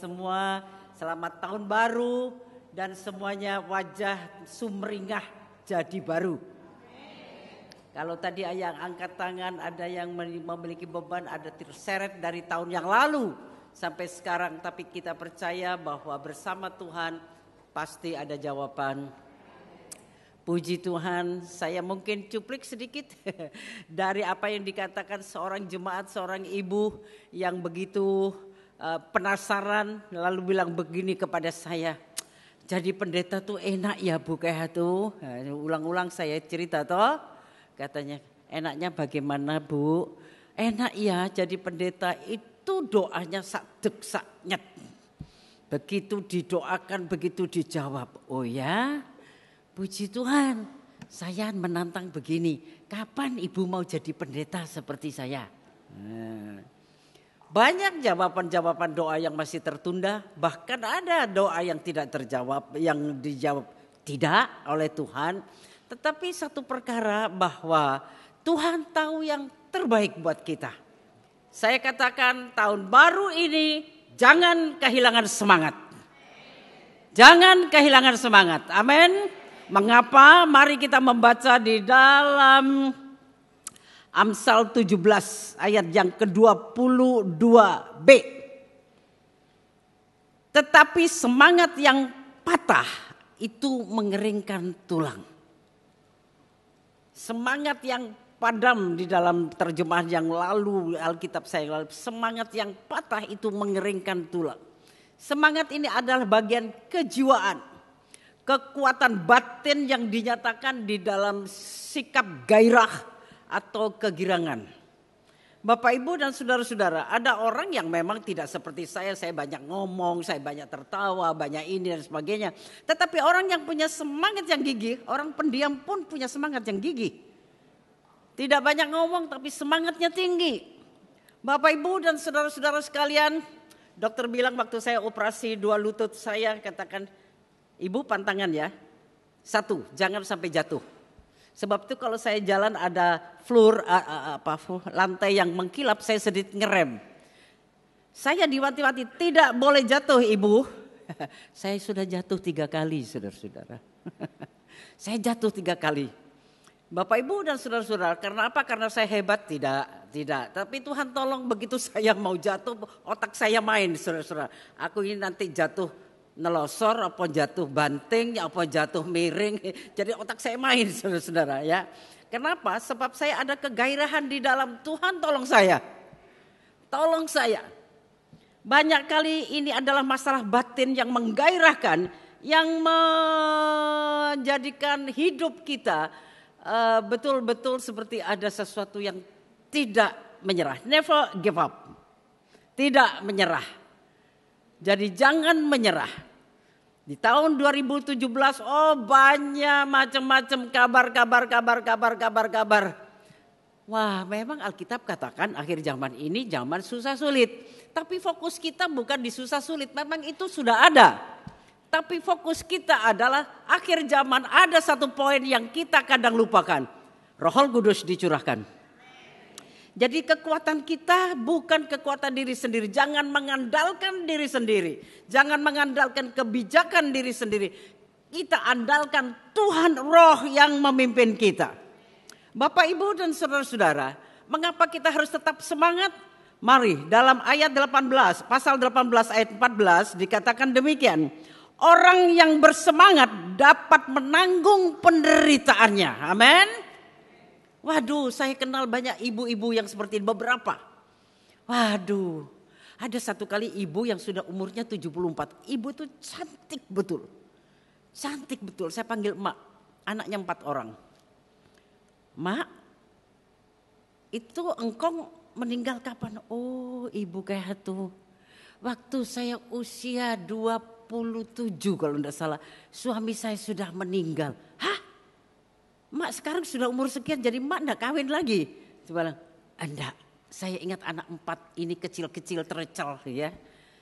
semua, selamat tahun baru dan semuanya wajah sumringah jadi baru. Kalau tadi yang angkat tangan, ada yang memiliki beban, ada terseret dari tahun yang lalu sampai sekarang. Tapi kita percaya bahwa bersama Tuhan pasti ada jawaban. Puji Tuhan, saya mungkin cuplik sedikit dari apa yang dikatakan seorang jemaat, seorang ibu yang begitu Eh, penasaran lalu bilang begini kepada saya. Jadi pendeta tuh enak ya Bu kayak tuh. Eh, ulang-ulang saya cerita toh. Katanya enaknya bagaimana Bu? Enak ya jadi pendeta itu doanya sak dek sak nyet. Begitu didoakan begitu dijawab. Oh ya puji Tuhan saya menantang begini, kapan ibu mau jadi pendeta seperti saya? Eh, banyak jawaban-jawaban doa yang masih tertunda, bahkan ada doa yang tidak terjawab, yang dijawab tidak oleh Tuhan. Tetapi satu perkara bahwa Tuhan tahu yang terbaik buat kita. Saya katakan tahun baru ini jangan kehilangan semangat. Jangan kehilangan semangat. Amin. Mengapa? Mari kita membaca di dalam Amsal 17 ayat yang ke-22b. Tetapi semangat yang patah itu mengeringkan tulang. Semangat yang padam di dalam terjemahan yang lalu Alkitab saya lalu semangat yang patah itu mengeringkan tulang. Semangat ini adalah bagian kejiwaan, kekuatan batin yang dinyatakan di dalam sikap gairah atau kegirangan. Bapak Ibu dan saudara-saudara, ada orang yang memang tidak seperti saya, saya banyak ngomong, saya banyak tertawa, banyak ini dan sebagainya. Tetapi orang yang punya semangat yang gigih, orang pendiam pun punya semangat yang gigih. Tidak banyak ngomong tapi semangatnya tinggi. Bapak Ibu dan saudara-saudara sekalian, dokter bilang waktu saya operasi dua lutut saya katakan, "Ibu pantangan ya. Satu, jangan sampai jatuh." Sebab itu kalau saya jalan ada floor apa lantai yang mengkilap, saya sedikit ngerem. Saya diwanti-wanti tidak boleh jatuh ibu. saya sudah jatuh tiga kali saudara-saudara. saya jatuh tiga kali. Bapak ibu dan saudara-saudara karena apa? Karena saya hebat? Tidak, tidak. Tapi Tuhan tolong begitu saya mau jatuh otak saya main saudara-saudara. Aku ini nanti jatuh nelosor apa jatuh banting ya apa jatuh miring. Jadi otak saya main saudara-saudara ya. Kenapa? Sebab saya ada kegairahan di dalam Tuhan tolong saya. Tolong saya. Banyak kali ini adalah masalah batin yang menggairahkan yang menjadikan hidup kita eh, betul-betul uh, seperti ada sesuatu yang tidak menyerah. Never give up. Tidak menyerah. Jadi jangan menyerah. Di tahun 2017 oh banyak macam-macam kabar kabar kabar kabar kabar kabar. Wah, memang Alkitab katakan akhir zaman ini zaman susah sulit. Tapi fokus kita bukan di susah sulit, memang itu sudah ada. Tapi fokus kita adalah akhir zaman ada satu poin yang kita kadang lupakan. Rohol Kudus dicurahkan. Jadi kekuatan kita bukan kekuatan diri sendiri. Jangan mengandalkan diri sendiri. Jangan mengandalkan kebijakan diri sendiri. Kita andalkan Tuhan roh yang memimpin kita. Bapak ibu dan saudara-saudara. Mengapa kita harus tetap semangat? Mari dalam ayat 18, pasal 18 ayat 14 dikatakan demikian. Orang yang bersemangat dapat menanggung penderitaannya. Amin. Waduh, saya kenal banyak ibu-ibu yang seperti ini, beberapa. Waduh, ada satu kali ibu yang sudah umurnya 74. Ibu itu cantik betul. Cantik betul, saya panggil emak. Anaknya empat orang. Mak, itu engkong meninggal kapan? Oh, ibu kayak itu. Waktu saya usia 27 kalau tidak salah, suami saya sudah meninggal. Hah? mak sekarang sudah umur sekian jadi mak enggak kawin lagi. Dia bilang, enggak, ah, saya ingat anak empat ini kecil-kecil tercel ya.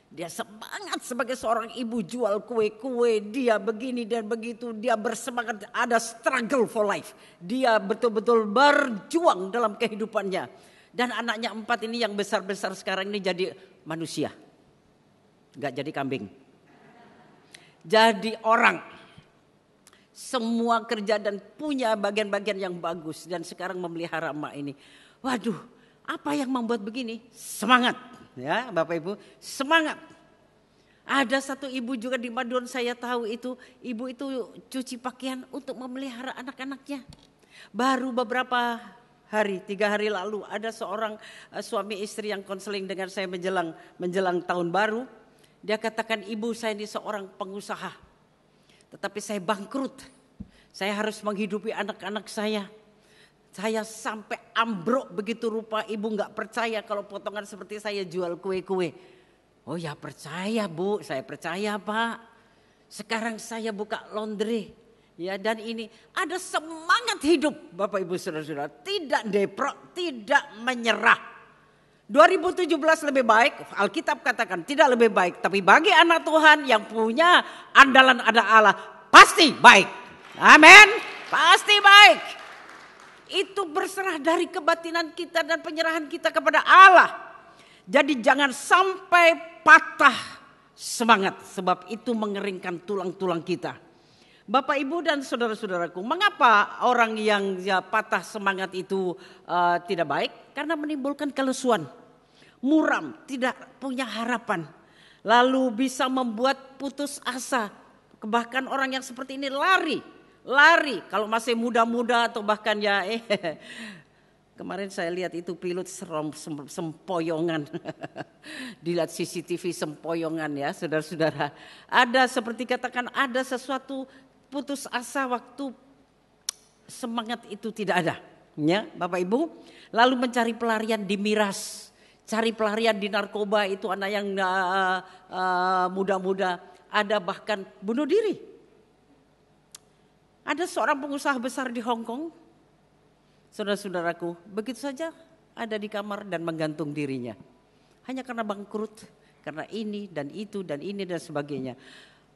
Dia semangat sebagai seorang ibu jual kue-kue, dia begini dan begitu, dia bersemangat, ada struggle for life. Dia betul-betul berjuang dalam kehidupannya. Dan anaknya empat ini yang besar-besar sekarang ini jadi manusia. Gak jadi kambing. Jadi orang semua kerja dan punya bagian-bagian yang bagus dan sekarang memelihara emak ini. Waduh, apa yang membuat begini? Semangat ya Bapak Ibu, semangat. Ada satu ibu juga di Madun saya tahu itu, ibu itu cuci pakaian untuk memelihara anak-anaknya. Baru beberapa hari, tiga hari lalu ada seorang eh, suami istri yang konseling dengan saya menjelang menjelang tahun baru. Dia katakan ibu saya ini seorang pengusaha tetapi saya bangkrut. Saya harus menghidupi anak-anak saya. Saya sampai ambruk begitu rupa ibu nggak percaya kalau potongan seperti saya jual kue-kue. Oh ya percaya bu, saya percaya pak. Sekarang saya buka laundry. Ya dan ini ada semangat hidup Bapak Ibu Saudara-saudara. Tidak deprok, tidak menyerah. 2017 lebih baik, Alkitab katakan tidak lebih baik. Tapi bagi anak Tuhan yang punya andalan ada Allah, pasti baik. Amin. Pasti baik. Itu berserah dari kebatinan kita dan penyerahan kita kepada Allah. Jadi jangan sampai patah semangat sebab itu mengeringkan tulang-tulang kita. Bapak Ibu dan saudara-saudaraku, mengapa orang yang ya, patah semangat itu uh, tidak baik? Karena menimbulkan kelesuan muram, tidak punya harapan. Lalu bisa membuat putus asa. Bahkan orang yang seperti ini lari, lari. Kalau masih muda-muda atau bahkan ya eh, Kemarin saya lihat itu pilot serom, sempoyongan. Dilihat CCTV sempoyongan ya saudara-saudara. Ada seperti katakan ada sesuatu putus asa waktu semangat itu tidak ada. Ya Bapak Ibu. Lalu mencari pelarian di miras cari pelarian di narkoba itu anak yang uh, uh, muda-muda, ada bahkan bunuh diri. Ada seorang pengusaha besar di Hong Kong, saudara-saudaraku, begitu saja ada di kamar dan menggantung dirinya. Hanya karena bangkrut, karena ini dan itu dan ini dan sebagainya.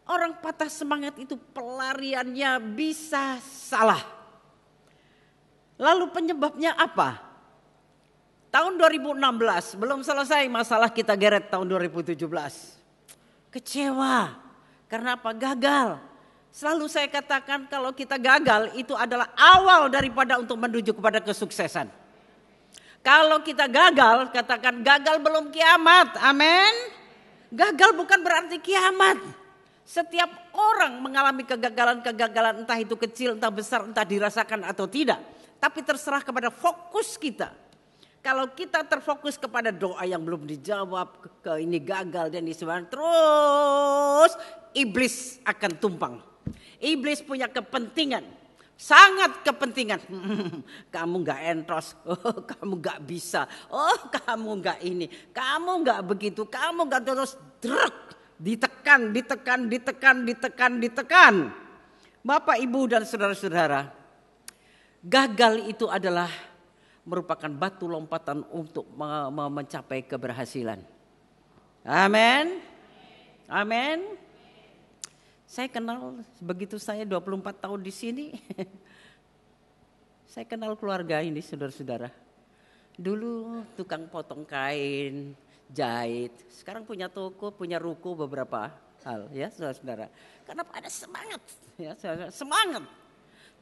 Orang patah semangat itu pelariannya bisa salah. Lalu penyebabnya apa? Tahun 2016 belum selesai masalah kita geret tahun 2017. Kecewa. Karena apa? Gagal. Selalu saya katakan kalau kita gagal itu adalah awal daripada untuk menuju kepada kesuksesan. Kalau kita gagal, katakan gagal belum kiamat. Amin. Gagal bukan berarti kiamat. Setiap orang mengalami kegagalan-kegagalan entah itu kecil, entah besar, entah dirasakan atau tidak. Tapi terserah kepada fokus kita kalau kita terfokus kepada doa yang belum dijawab, ke ini gagal dan disebabkan terus iblis akan tumpang. Iblis punya kepentingan, sangat kepentingan. Kamu nggak entros, oh, kamu nggak bisa, oh kamu nggak ini, kamu nggak begitu, kamu nggak terus drek, ditekan, ditekan, ditekan, ditekan, ditekan. Bapak, Ibu dan saudara-saudara, gagal itu adalah merupakan batu lompatan untuk mencapai keberhasilan. Amin. Amin. Saya kenal begitu saya 24 tahun di sini. saya kenal keluarga ini saudara-saudara. Dulu tukang potong kain, jahit. Sekarang punya toko, punya ruko beberapa hal ya saudara-saudara. Karena ada semangat ya saudara, semangat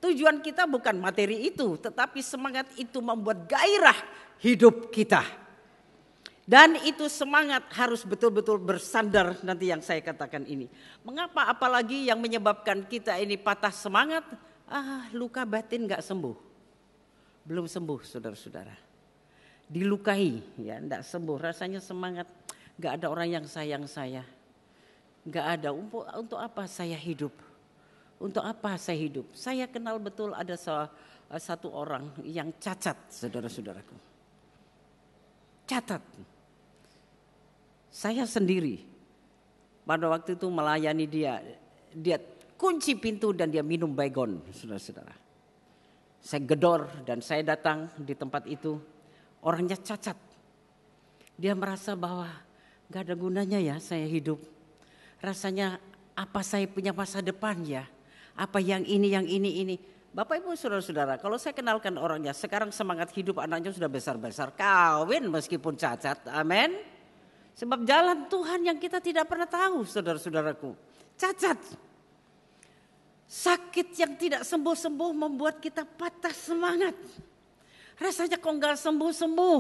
Tujuan kita bukan materi itu, tetapi semangat itu membuat gairah hidup kita. Dan itu semangat harus betul-betul bersandar nanti yang saya katakan ini. Mengapa apalagi yang menyebabkan kita ini patah semangat? Ah, luka batin nggak sembuh. Belum sembuh saudara-saudara. Dilukai ya enggak sembuh. Rasanya semangat nggak ada orang yang sayang saya. Nggak ada untuk apa saya hidup? Untuk apa saya hidup? Saya kenal betul ada eh, satu orang yang cacat, saudara-saudaraku. Cacat. Saya sendiri pada waktu itu melayani dia. Dia kunci pintu dan dia minum baygon, saudara-saudara. Saya gedor dan saya datang di tempat itu. Orangnya cacat. Dia merasa bahwa gak ada gunanya ya saya hidup. Rasanya apa saya punya masa depan ya? apa yang ini, yang ini, ini. Bapak Ibu saudara-saudara, kalau saya kenalkan orangnya, sekarang semangat hidup anaknya sudah besar-besar, kawin meskipun cacat, amin. Sebab jalan Tuhan yang kita tidak pernah tahu, saudara-saudaraku, cacat. Sakit yang tidak sembuh-sembuh membuat kita patah semangat. Rasanya kok nggak sembuh-sembuh.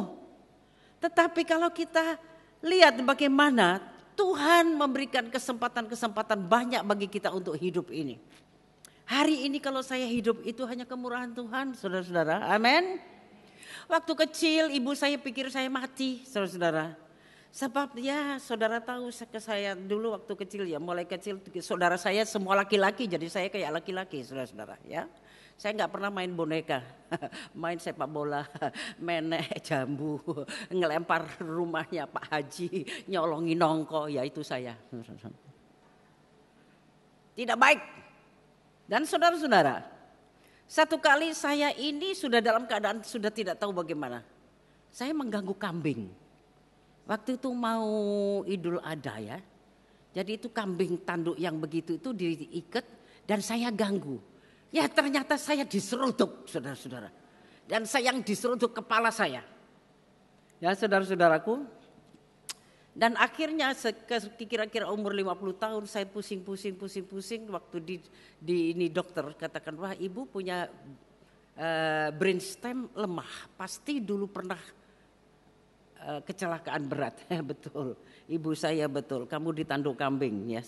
Tetapi kalau kita lihat bagaimana Tuhan memberikan kesempatan-kesempatan banyak bagi kita untuk hidup ini. Hari ini kalau saya hidup itu hanya kemurahan Tuhan, saudara-saudara. Amin. Waktu kecil ibu saya pikir saya mati, saudara-saudara. Sebab ya saudara tahu ke saya dulu waktu kecil ya mulai kecil saudara saya semua laki-laki jadi saya kayak laki-laki saudara-saudara ya. Saya nggak pernah main boneka, main sepak bola, menek jambu, ngelempar rumahnya Pak Haji, nyolongi nongko, ya itu saya. Tidak baik, dan saudara-saudara, satu kali saya ini sudah dalam keadaan sudah tidak tahu bagaimana. Saya mengganggu kambing. Waktu itu mau Idul Adha ya. Jadi itu kambing tanduk yang begitu itu diikat dan saya ganggu. Ya ternyata saya diseruduk saudara-saudara. Dan saya yang diseruduk kepala saya. Ya saudara-saudaraku, dan akhirnya kira-kira umur 50 tahun saya pusing-pusing pusing-pusing waktu di di ini dokter katakan wah ibu punya uh, brain stem lemah. Pasti dulu pernah uh, kecelakaan berat. Ya, betul. Ibu saya betul. Kamu ditanduk kambing ya.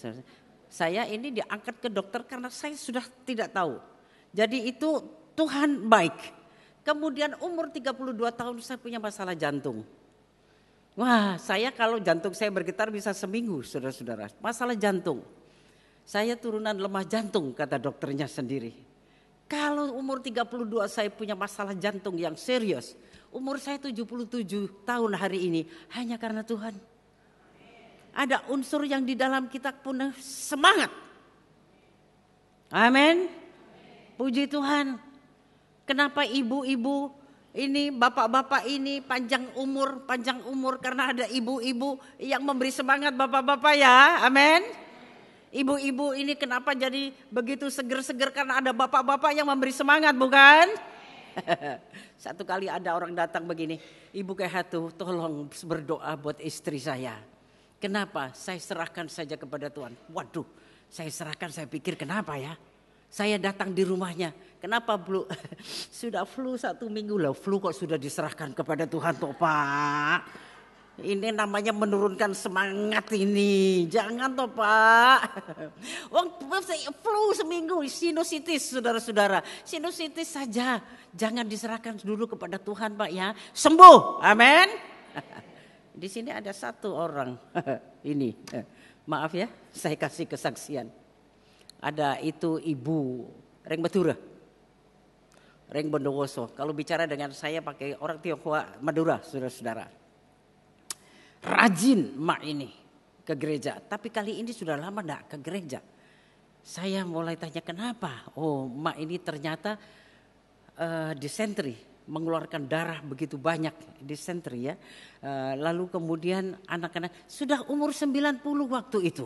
Saya ini diangkat ke dokter karena saya sudah tidak tahu. Jadi itu Tuhan baik. Kemudian umur 32 tahun saya punya masalah jantung Wah, saya kalau jantung saya bergetar bisa seminggu, saudara-saudara. Masalah jantung. Saya turunan lemah jantung, kata dokternya sendiri. Kalau umur 32 saya punya masalah jantung yang serius. Umur saya 77 tahun hari ini hanya karena Tuhan. Ada unsur yang di dalam kita punya semangat. Amin. Puji Tuhan. Kenapa ibu-ibu ini bapak-bapak ini panjang umur, panjang umur karena ada ibu-ibu yang memberi semangat bapak-bapak ya. Amin. Ibu-ibu ini kenapa jadi begitu seger-seger karena ada bapak-bapak yang memberi semangat bukan? Satu kali ada orang datang begini, ibu kayak hatu tolong berdoa buat istri saya. Kenapa? Saya serahkan saja kepada Tuhan. Waduh, saya serahkan saya pikir kenapa ya? Saya datang di rumahnya, Kenapa flu? sudah flu satu minggu loh. Flu kok sudah diserahkan kepada Tuhan toh Pak. Ini namanya menurunkan semangat ini. Jangan toh Pak. Wong flu seminggu sinusitis saudara-saudara. Sinusitis saja. Jangan diserahkan dulu kepada Tuhan Pak ya. Sembuh. Amin. Di sini ada satu orang. Ini. Maaf ya, saya kasih kesaksian. Ada itu ibu Reng Madura Reng Bondowoso. Kalau bicara dengan saya pakai orang Tionghoa Madura, saudara-saudara. Rajin mak ini ke gereja. Tapi kali ini sudah lama tidak ke gereja. Saya mulai tanya kenapa. Oh mak ini ternyata uh, eh, disentri. Mengeluarkan darah begitu banyak disentri ya. Eh, lalu kemudian anak-anak sudah umur 90 waktu itu.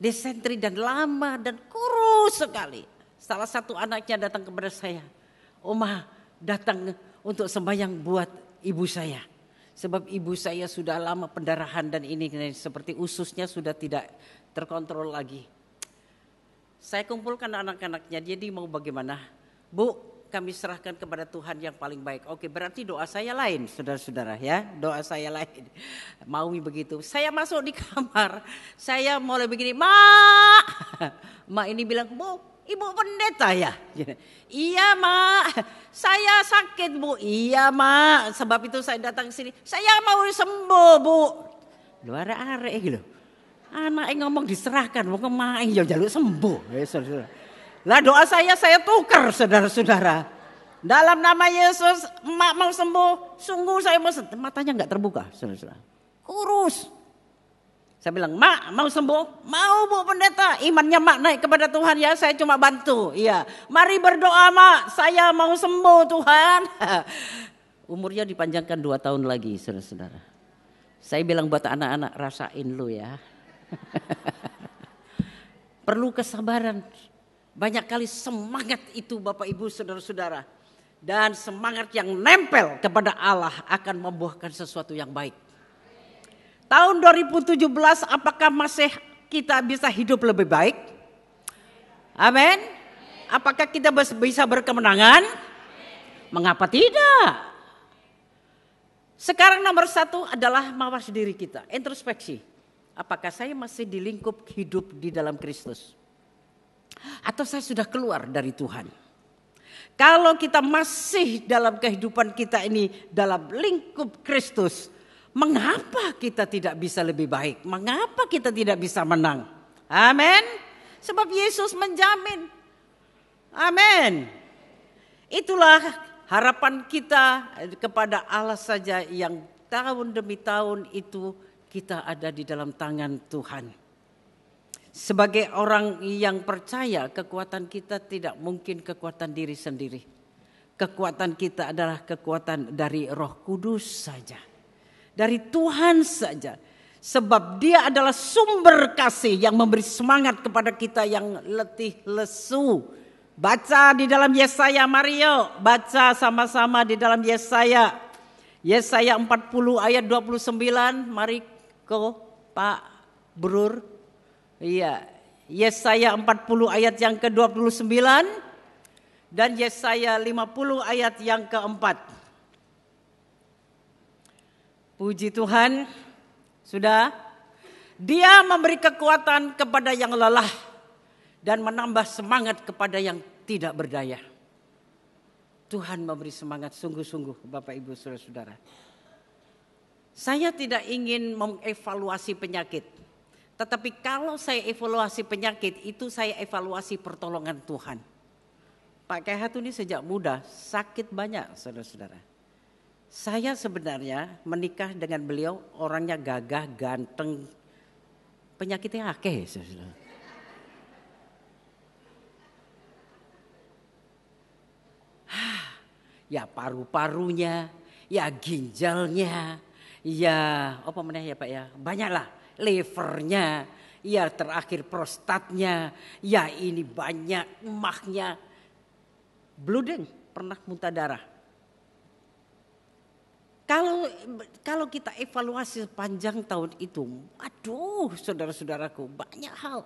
Disentri dan lama dan kurus sekali Salah satu anaknya datang kepada saya. Oma datang untuk sembahyang buat ibu saya. Sebab ibu saya sudah lama pendarahan dan ini, seperti ususnya sudah tidak terkontrol lagi. Saya kumpulkan anak-anaknya, jadi mau bagaimana? Bu, kami serahkan kepada Tuhan yang paling baik. Oke, berarti doa saya lain, saudara-saudara ya. Doa saya lain. Maumi begitu. Saya masuk di kamar, saya mulai begini, Ma! Ma ini bilang, Bu, Ibu pendeta ya? Iya mak, saya sakit bu. Iya mak, sebab itu saya datang ke sini. Saya mau sembuh bu. Luar arek gitu. Anak ngomong diserahkan, mau kemain ya jalur sembuh. Eh, lah doa saya saya tukar saudara-saudara. Dalam nama Yesus, mak mau sembuh. Sungguh saya mau matanya nggak terbuka, saudara-saudara. Kurus. Saya bilang, mak mau sembuh? Mau bu pendeta, imannya mak naik kepada Tuhan ya, saya cuma bantu. Iya, mari berdoa mak, saya mau sembuh Tuhan. Umurnya dipanjangkan dua tahun lagi saudara-saudara. Saya bilang buat anak-anak rasain lu ya. Perlu kesabaran. Banyak kali semangat itu Bapak Ibu saudara-saudara. Dan semangat yang nempel kepada Allah akan membuahkan sesuatu yang baik. Tahun 2017 apakah masih kita bisa hidup lebih baik? Amin. Apakah kita bisa berkemenangan? Mengapa tidak? Sekarang nomor satu adalah mawas diri kita, introspeksi. Apakah saya masih di lingkup hidup di dalam Kristus? Atau saya sudah keluar dari Tuhan? Kalau kita masih dalam kehidupan kita ini dalam lingkup Kristus, Mengapa kita tidak bisa lebih baik? Mengapa kita tidak bisa menang? Amin. Sebab Yesus menjamin. Amin. Itulah harapan kita kepada Allah saja yang tahun demi tahun itu kita ada di dalam tangan Tuhan. Sebagai orang yang percaya, kekuatan kita tidak mungkin kekuatan diri sendiri. Kekuatan kita adalah kekuatan dari Roh Kudus saja dari Tuhan saja. Sebab dia adalah sumber kasih yang memberi semangat kepada kita yang letih lesu. Baca di dalam Yesaya Mario, baca sama-sama di dalam Yesaya. Yesaya 40 ayat 29, mari ke Pak Brur. Iya, Yesaya 40 ayat yang ke-29 dan Yesaya 50 ayat yang keempat. Puji Tuhan, sudah. Dia memberi kekuatan kepada yang lelah dan menambah semangat kepada yang tidak berdaya. Tuhan memberi semangat sungguh-sungguh Bapak Ibu Saudara-saudara. Saya tidak ingin mengevaluasi penyakit. Tetapi kalau saya evaluasi penyakit itu saya evaluasi pertolongan Tuhan. Pak Kehat ini sejak muda sakit banyak saudara-saudara. Saya sebenarnya menikah dengan beliau orangnya gagah, ganteng, penyakitnya akeh. Ah, ya paru-parunya, ya ginjalnya, ya apa meneh ya Pak ya, banyaklah levernya, ya terakhir prostatnya, ya ini banyak emaknya, Bludeng pernah muntah darah kalau kalau kita evaluasi sepanjang tahun itu, aduh saudara-saudaraku banyak hal.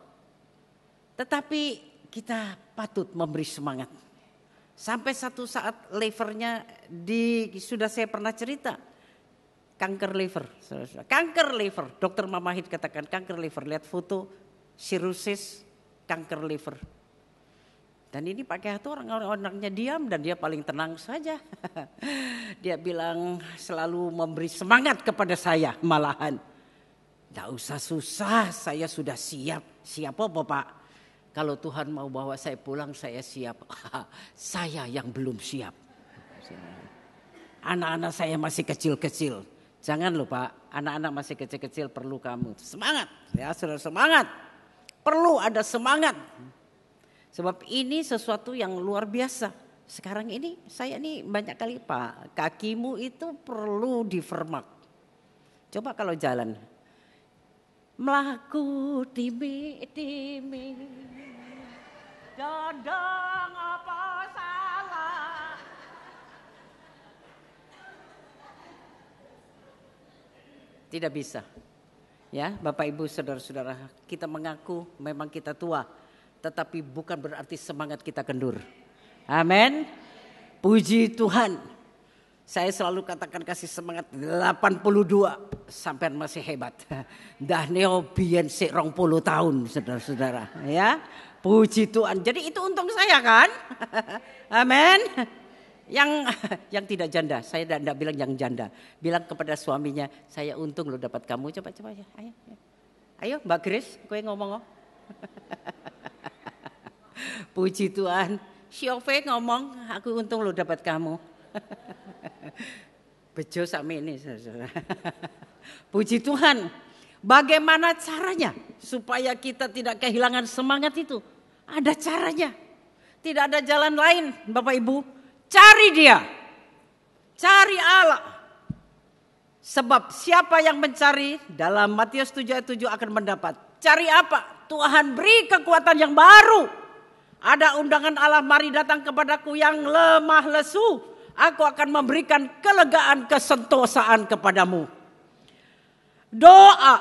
Tetapi kita patut memberi semangat. Sampai satu saat levernya di sudah saya pernah cerita kanker liver, saudara-saudara. Kanker liver, dokter Mamahid katakan kanker liver. Lihat foto sirusis kanker liver dan ini Pak Kehat orang anaknya diam dan dia paling tenang saja. dia bilang selalu memberi semangat kepada saya malahan. Tidak usah susah, saya sudah siap. Siap apa Pak? Kalau Tuhan mau bawa saya pulang, saya siap. saya yang belum siap. Anak-anak saya masih kecil-kecil. Jangan lupa, anak-anak masih kecil-kecil perlu kamu. Semangat, ya sudah semangat. Perlu ada semangat Sebab ini sesuatu yang luar biasa. Sekarang ini saya ini banyak kali Pak, kakimu itu perlu difermak. Coba kalau jalan. Melaku timi timi. Dadang apa salah? Tidak bisa. Ya, Bapak Ibu, saudara-saudara, kita mengaku memang kita tua, tetapi bukan berarti semangat kita kendur. Amin. Puji Tuhan. Saya selalu katakan kasih semangat 82 sampai masih hebat. Dah neobian si rong puluh tahun saudara-saudara ya. Puji Tuhan. Jadi itu untung saya kan. Amin. Yang yang tidak janda, saya tidak, bilang yang janda. Bilang kepada suaminya, saya untung lo dapat kamu. Coba coba ya. Ayo, ayo Mbak Grace, kue ngomong ngomong oh. Puji Tuhan. Siofe ngomong, aku untung lo dapat kamu. Bejo sama ini. Saudara. Puji Tuhan. Bagaimana caranya supaya kita tidak kehilangan semangat itu? Ada caranya. Tidak ada jalan lain, Bapak Ibu. Cari dia. Cari Allah. Sebab siapa yang mencari dalam Matius 7 ayat 7 akan mendapat. Cari apa? Tuhan beri kekuatan yang baru. Ada undangan Allah mari datang kepadaku yang lemah lesu. Aku akan memberikan kelegaan kesentosaan kepadamu. Doa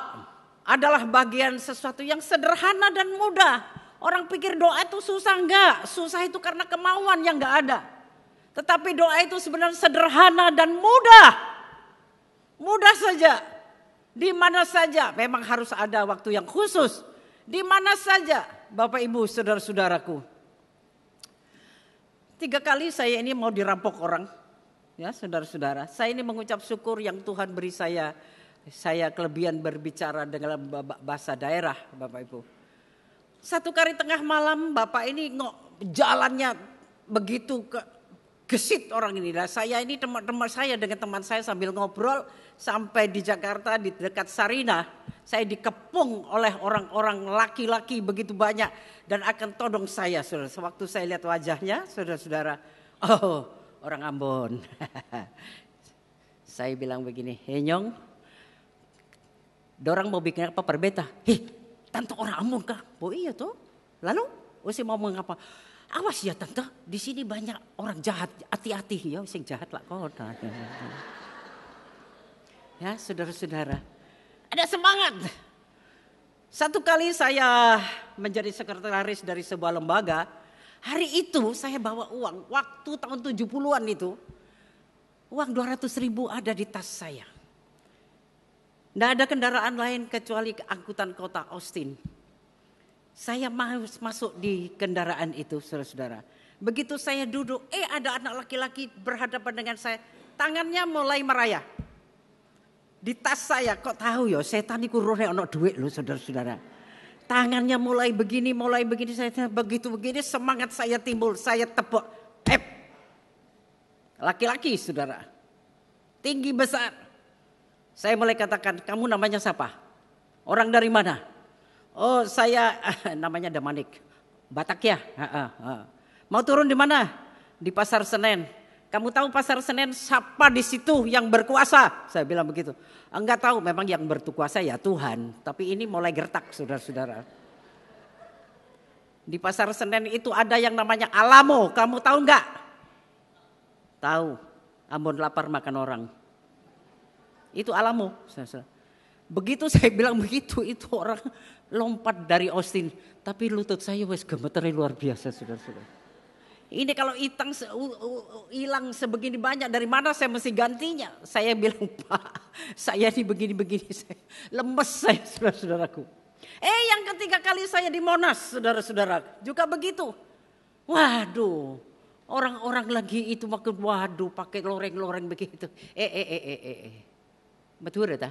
adalah bagian sesuatu yang sederhana dan mudah. Orang pikir doa itu susah enggak? Susah itu karena kemauan yang enggak ada. Tetapi doa itu sebenarnya sederhana dan mudah. Mudah saja. Di mana saja memang harus ada waktu yang khusus. Di mana saja Bapak Ibu, saudara-saudaraku. Tiga kali saya ini mau dirampok orang. Ya, saudara-saudara. Saya ini mengucap syukur yang Tuhan beri saya saya kelebihan berbicara dengan bahasa daerah, Bapak Ibu. Satu kali tengah malam Bapak ini ngok jalannya begitu ke gesit orang ini lah. Saya ini teman-teman saya dengan teman saya sambil ngobrol sampai di Jakarta di dekat Sarina. Saya dikepung oleh orang-orang laki-laki begitu banyak dan akan todong saya. Saudara. Sewaktu saya lihat wajahnya, saudara-saudara, oh orang Ambon. saya bilang begini, Henyong, dorang mau bikin apa perbeta? Hih, tante orang Ambon kah? Oh iya tuh. Lalu, usi oh, mau mengapa? Awas ya tante, di sini banyak orang jahat. Hati-hati ya, sing jahat lah kau. Ya, saudara-saudara. Ada semangat. Satu kali saya menjadi sekretaris dari sebuah lembaga, hari itu saya bawa uang, waktu tahun 70-an itu, uang 200 ribu ada di tas saya. Tidak ada kendaraan lain kecuali angkutan kota Austin. Saya masuk di kendaraan itu, saudara-saudara. Begitu saya duduk, eh ada anak laki-laki berhadapan dengan saya. Tangannya mulai merayap. Di tas saya, kok tahu ya setan itu rohnya anak duit loh saudara-saudara. Tangannya mulai begini, mulai begini, saya begitu begini semangat saya timbul, saya tepuk. Tep. Laki-laki saudara, tinggi besar. Saya mulai katakan, kamu namanya siapa? Orang dari mana? Oh saya namanya Damanik, Batak ya. Mau turun di mana? Di pasar Senen. Kamu tahu pasar Senen siapa di situ yang berkuasa? Saya bilang begitu. Enggak tahu, memang yang berkuasa ya Tuhan. Tapi ini mulai gertak saudara-saudara. Di pasar Senen itu ada yang namanya Alamo. Kamu tahu enggak? Tahu. Ambon lapar makan orang. Itu Alamo. Saudara -saudara. Begitu saya bilang begitu itu orang lompat dari Austin. Tapi lutut saya wes gemeternya luar biasa saudara-saudara. Ini kalau hilang se sebegini banyak dari mana saya mesti gantinya? Saya bilang Pak, saya ini begini-begini saya lemes saya saudara-saudaraku. Eh yang ketiga kali saya di Monas saudara-saudara juga begitu. Waduh, orang-orang lagi itu makin waduh pakai loreng-loreng begitu. Eh eh eh eh eh. eh. Betul ya,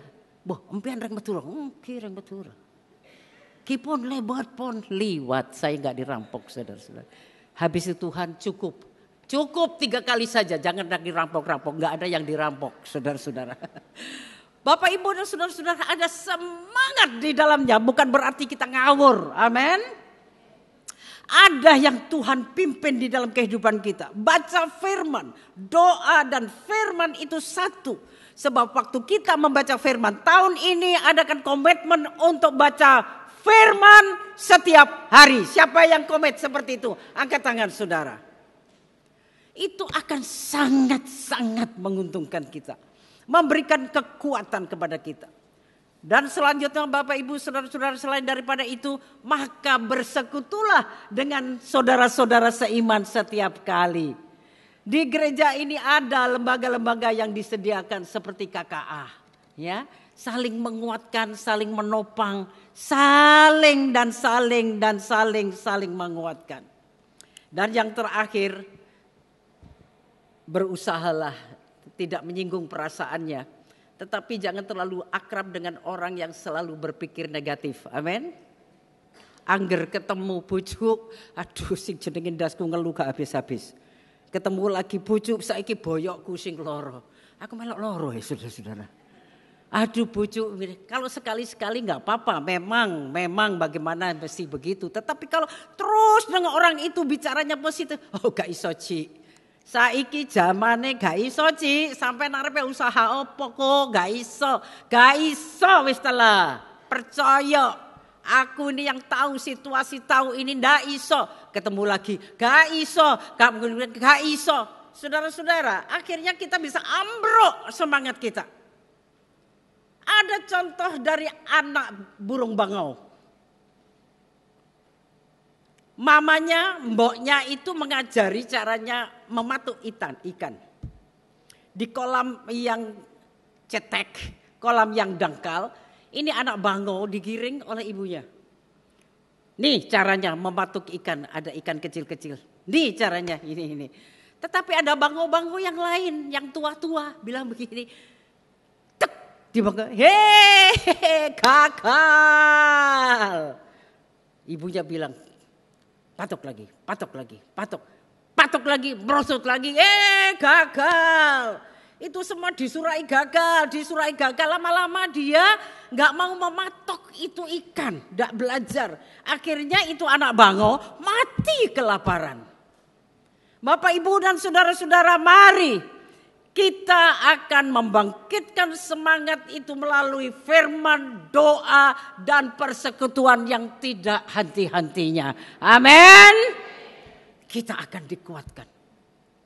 Boh, empian reng betul, oke, reng betul. Kipon lebat pon liwat, saya nggak dirampok saudara-saudara. Habis itu Tuhan cukup, cukup tiga kali saja, jangan lagi rampok rampok nggak ada yang dirampok saudara-saudara. Bapak ibu dan saudara-saudara ada semangat di dalamnya, bukan berarti kita ngawur, amin. Ada yang Tuhan pimpin di dalam kehidupan kita. Baca firman, doa dan firman itu satu Sebab waktu kita membaca firman tahun ini adakan komitmen untuk baca firman setiap hari. Siapa yang komit seperti itu? Angkat tangan saudara. Itu akan sangat-sangat menguntungkan kita. Memberikan kekuatan kepada kita. Dan selanjutnya Bapak Ibu saudara-saudara selain daripada itu maka bersekutulah dengan saudara-saudara seiman setiap kali. Di gereja ini ada lembaga-lembaga yang disediakan seperti KKA, ya, saling menguatkan, saling menopang, saling dan saling dan saling saling menguatkan. Dan yang terakhir berusahalah tidak menyinggung perasaannya, tetapi jangan terlalu akrab dengan orang yang selalu berpikir negatif. Amin angger ketemu bujuk aduh sing jenengin dasku ngeluh habis-habis ketemu lagi bojo saiki boyok kucing loro. Aku melok loro ya saudara-saudara. Aduh mirip, kalau sekali-sekali nggak apa-apa, memang, memang bagaimana mesti begitu. Tetapi kalau terus dengan orang itu bicaranya positif, oh gak iso ci. Saiki zamane gak iso ci, sampai narpe usaha opo kok gak iso, gak iso wis telah. Percaya Aku ini yang tahu situasi tahu ini ndak iso. Ketemu lagi, gak iso, gak, gak iso. Saudara-saudara, akhirnya kita bisa ambruk semangat kita. Ada contoh dari anak burung bangau. Mamanya, mboknya itu mengajari caranya mematuk ikan. ikan. Di kolam yang cetek, kolam yang dangkal, ini anak bangau digiring oleh ibunya. Nih caranya mematuk ikan, ada ikan kecil-kecil. Nih caranya ini ini. Tetapi ada bangau-bangau yang lain, yang tua-tua bilang begini. Tek, dibangga, hehehe kakal. Ibunya bilang, patok lagi, patok lagi, patok. Patok lagi, merosot lagi, eh kakal. Itu semua disurai gagal, disurai gagal. Lama-lama dia nggak mau mematok itu ikan, nggak belajar. Akhirnya itu anak bango mati kelaparan. Bapak, Ibu dan saudara-saudara, mari kita akan membangkitkan semangat itu melalui firman, doa, dan persekutuan yang tidak henti-hentinya. Amin. Kita akan dikuatkan.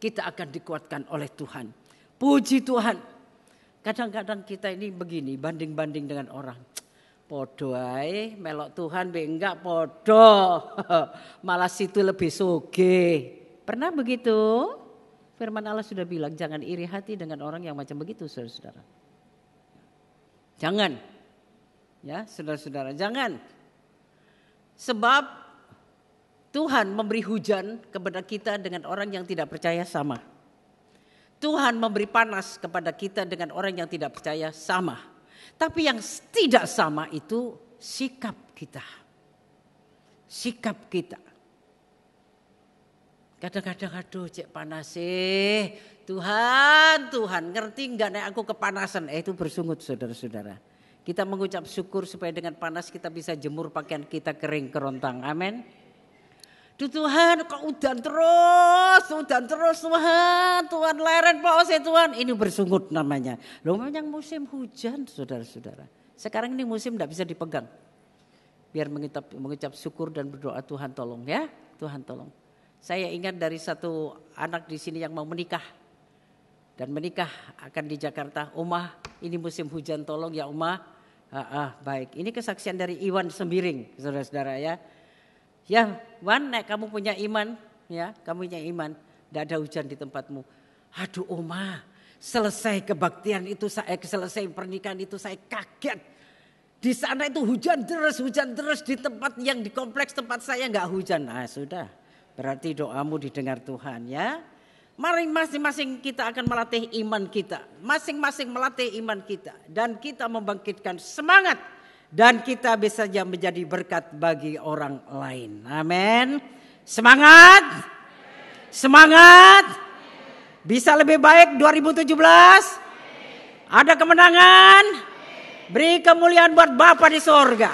Kita akan dikuatkan oleh Tuhan. Puji Tuhan. Kadang-kadang kita ini begini, banding-banding dengan orang. Podoai melok Tuhan be enggak podo. Malah situ lebih soge. Pernah begitu? Firman Allah sudah bilang jangan iri hati dengan orang yang macam begitu, Saudara-saudara. Jangan. Ya, Saudara-saudara, jangan. Sebab Tuhan memberi hujan kepada kita dengan orang yang tidak percaya sama. Tuhan memberi panas kepada kita dengan orang yang tidak percaya sama. Tapi yang tidak sama itu sikap kita. Sikap kita. Kadang-kadang aduh cek panas sih. Tuhan, Tuhan ngerti enggak nih aku kepanasan. Eh itu bersungut saudara-saudara. Kita mengucap syukur supaya dengan panas kita bisa jemur pakaian kita kering kerontang. Amin. Tuhan kok udan terus, udan terus Tuhan, Tuhan leren Pak Ose ya, Tuhan. Ini bersungut namanya. Loh memang musim hujan saudara-saudara. Sekarang ini musim tidak bisa dipegang. Biar mengucap, mengucap syukur dan berdoa Tuhan tolong ya, Tuhan tolong. Saya ingat dari satu anak di sini yang mau menikah. Dan menikah akan di Jakarta. Umah ini musim hujan tolong ya Umah. Ah, ah, baik, ini kesaksian dari Iwan Sembiring saudara-saudara ya. Ya, Wan, nek kamu punya iman, ya, kamu punya iman, tidak ada hujan di tempatmu. Aduh, Oma, selesai kebaktian itu saya selesai pernikahan itu saya kaget. Di sana itu hujan deras, hujan deras di tempat yang di kompleks tempat saya nggak hujan. Nah, sudah, berarti doamu didengar Tuhan ya. Mari masing-masing kita akan melatih iman kita, masing-masing melatih iman kita, dan kita membangkitkan semangat dan kita bisa menjadi berkat bagi orang lain. Amin. Semangat. Semangat. Bisa lebih baik 2017. Ada kemenangan. Beri kemuliaan buat Bapa di sorga.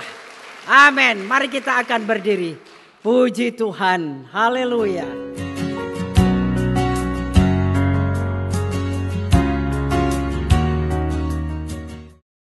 Amin. Mari kita akan berdiri. Puji Tuhan. Haleluya.